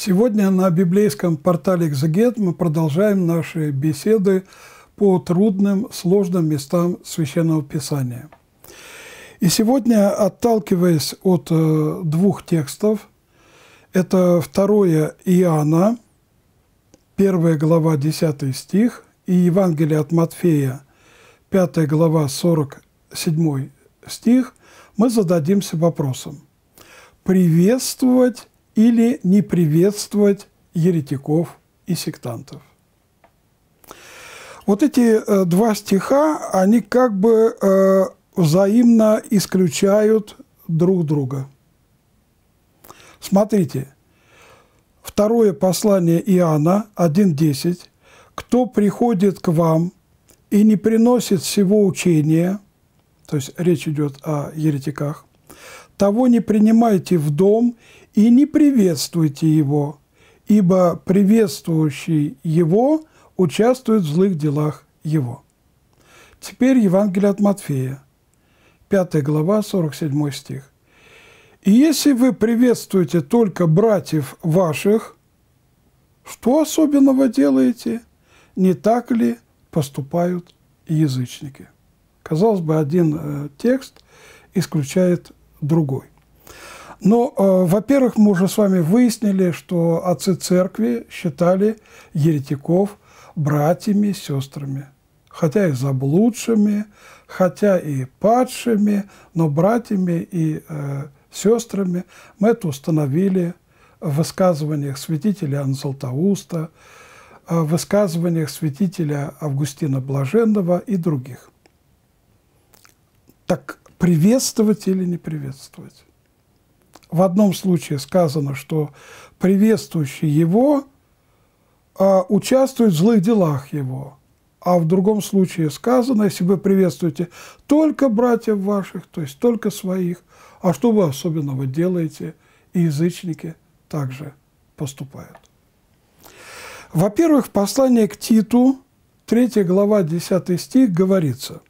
Сегодня на библейском портале «Экзегет» мы продолжаем наши беседы по трудным, сложным местам Священного Писания. И сегодня, отталкиваясь от э, двух текстов, это 2 Иоанна, 1 глава, 10 стих, и Евангелие от Матфея, 5 глава, 47 стих, мы зададимся вопросом. Приветствовать или не приветствовать еретиков и сектантов. Вот эти э, два стиха, они как бы э, взаимно исключают друг друга. Смотрите, второе послание Иоанна 1.10. «Кто приходит к вам и не приносит всего учения», то есть речь идет о еретиках, «того не принимайте в дом и не приветствуйте его, ибо приветствующий его участвует в злых делах его». Теперь Евангелие от Матфея, 5 глава, 47 стих. «И если вы приветствуете только братьев ваших, что особенного делаете? Не так ли поступают язычники?» Казалось бы, один э, текст исключает другой. Но, ну, э, во-первых, мы уже с вами выяснили, что отцы церкви считали еретиков братьями, сестрами, хотя и заблудшими, хотя и падшими, но братьями и э, сестрами мы это установили в высказываниях святителя Анзалтауста, э, в высказываниях святителя Августина Блаженного и других. Так приветствовать или не приветствовать? в одном случае сказано, что приветствующий его э, участвует в злых делах его, а в другом случае сказано, если вы приветствуете только братьев ваших, то есть только своих, а что вы особенного делаете, и язычники также поступают. Во-первых, послание к Титу, 3 глава, 10 стих, говорится,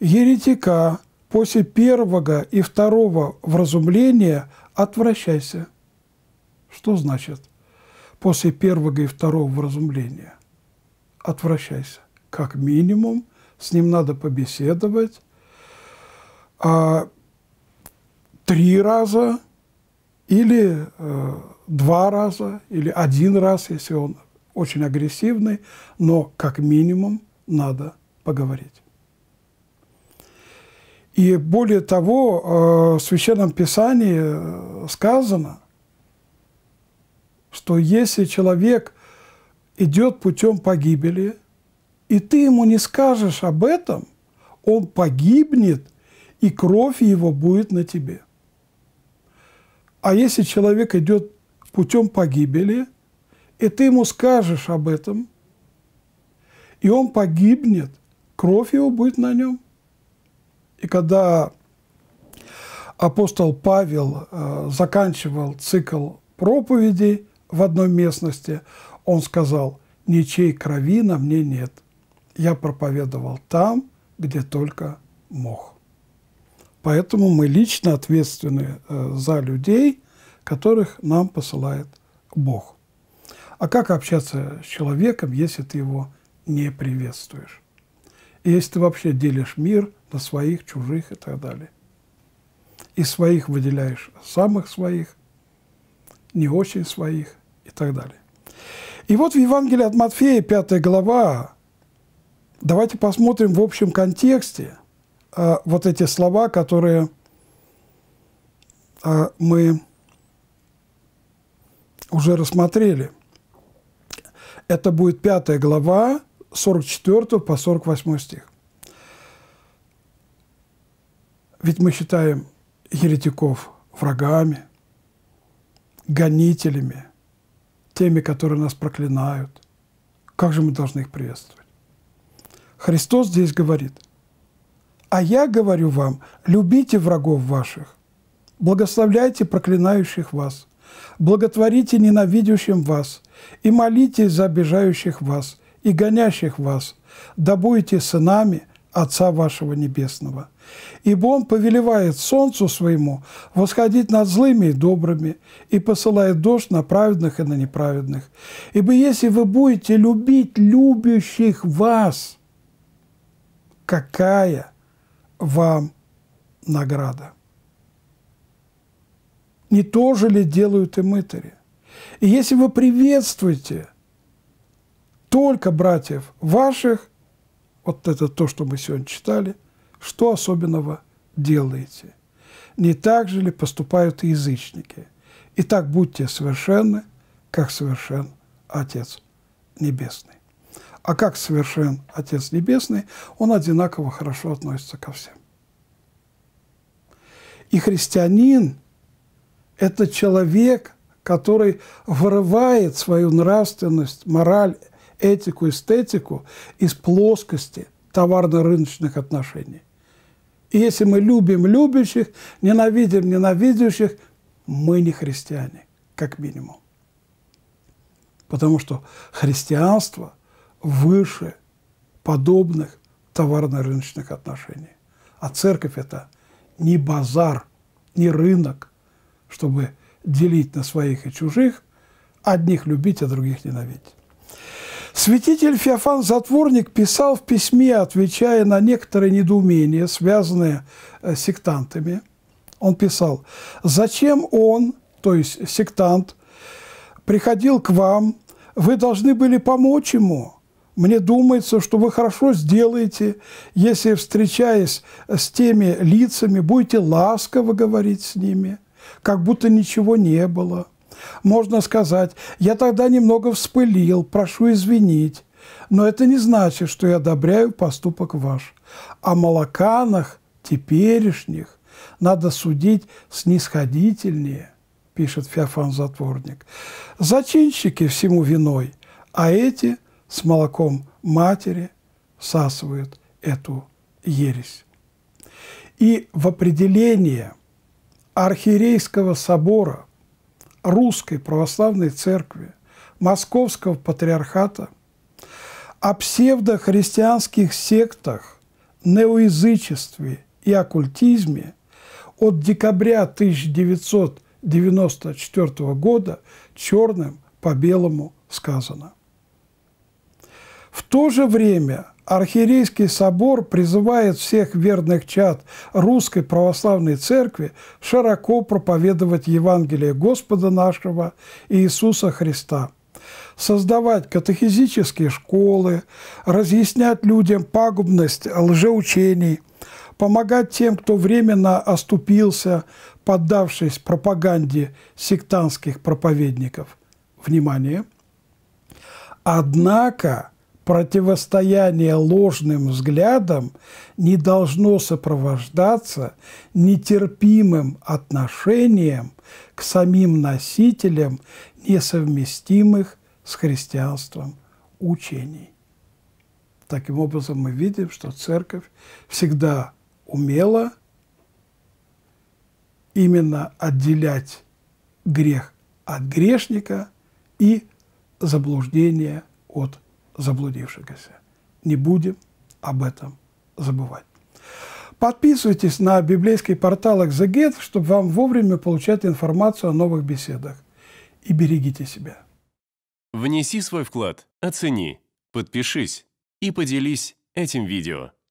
«Еретика, после первого и второго вразумления отвращайся. Что значит после первого и второго вразумления? Отвращайся. Как минимум, с ним надо побеседовать. А, три раза или э, два раза, или один раз, если он очень агрессивный, но как минимум надо поговорить. И более того, э, в Священном Писании э, сказано, что если человек идет путем погибели, и ты ему не скажешь об этом, он погибнет, и кровь его будет на тебе. А если человек идет путем погибели, и ты ему скажешь об этом, и он погибнет, кровь его будет на нем – и когда апостол Павел э, заканчивал цикл проповедей в одной местности, он сказал, «Ничей крови на мне нет. Я проповедовал там, где только мог». Поэтому мы лично ответственны э, за людей, которых нам посылает Бог. А как общаться с человеком, если ты его не приветствуешь? если ты вообще делишь мир на своих, чужих и так далее. и своих выделяешь самых своих, не очень своих и так далее. И вот в Евангелии от Матфея, 5 глава, давайте посмотрим в общем контексте э, вот эти слова, которые э, мы уже рассмотрели. Это будет 5 глава, 44 по 48 стих. Ведь мы считаем еретиков врагами, гонителями, теми, которые нас проклинают. Как же мы должны их приветствовать? Христос здесь говорит, «А я говорю вам, любите врагов ваших, благословляйте проклинающих вас, благотворите ненавидящим вас и молитесь за обижающих вас, и гонящих вас, да будете сынами Отца вашего Небесного. Ибо Он повелевает солнцу своему восходить над злыми и добрыми, и посылает дождь на праведных и на неправедных. Ибо если вы будете любить любящих вас, какая вам награда? Не то же ли делают и мытари? И если вы приветствуете – только братьев ваших, вот это то, что мы сегодня читали, что особенного делаете? Не так же ли поступают и язычники? Итак, будьте совершенны, как совершен Отец Небесный. А как совершен Отец Небесный, он одинаково хорошо относится ко всем. И христианин – это человек, который вырывает свою нравственность, мораль, этику, эстетику из плоскости товарно-рыночных отношений. И если мы любим любящих, ненавидим ненавидящих, мы не христиане, как минимум. Потому что христианство выше подобных товарно-рыночных отношений. А церковь – это не базар, не рынок, чтобы делить на своих и чужих, одних любить, а других ненавидеть. Святитель Феофан Затворник писал в письме, отвечая на некоторые недоумения, связанные э, с сектантами. Он писал, «Зачем он, то есть сектант, приходил к вам? Вы должны были помочь ему». Мне думается, что вы хорошо сделаете, если, встречаясь с теми лицами, будете ласково говорить с ними, как будто ничего не было. Можно сказать, я тогда немного вспылил, прошу извинить. Но это не значит, что я одобряю поступок ваш. О молоканах теперешних надо судить снисходительнее, пишет Феофан Затворник. Зачинщики всему виной, а эти с молоком матери всасывают эту ересь. И в определение архиерейского собора – Русской Православной Церкви, Московского Патриархата, о псевдохристианских сектах, неоязычестве и оккультизме от декабря 1994 года черным по белому сказано. В то же время – Архиерейский собор призывает всех верных чад Русской Православной Церкви широко проповедовать Евангелие Господа нашего Иисуса Христа создавать катехизические школы, разъяснять людям пагубность лжеучений, помогать тем, кто временно оступился, поддавшись пропаганде сектантских проповедников. Внимание! Однако – противостояние ложным взглядам не должно сопровождаться нетерпимым отношением к самим носителям несовместимых с христианством учений. Таким образом, мы видим, что церковь всегда умела именно отделять грех от грешника и заблуждение от заблудившегося. Не будем об этом забывать. Подписывайтесь на библейский портал «Экзегет», чтобы вам вовремя получать информацию о новых беседах. И берегите себя. Внеси свой вклад, оцени, подпишись и поделись этим видео.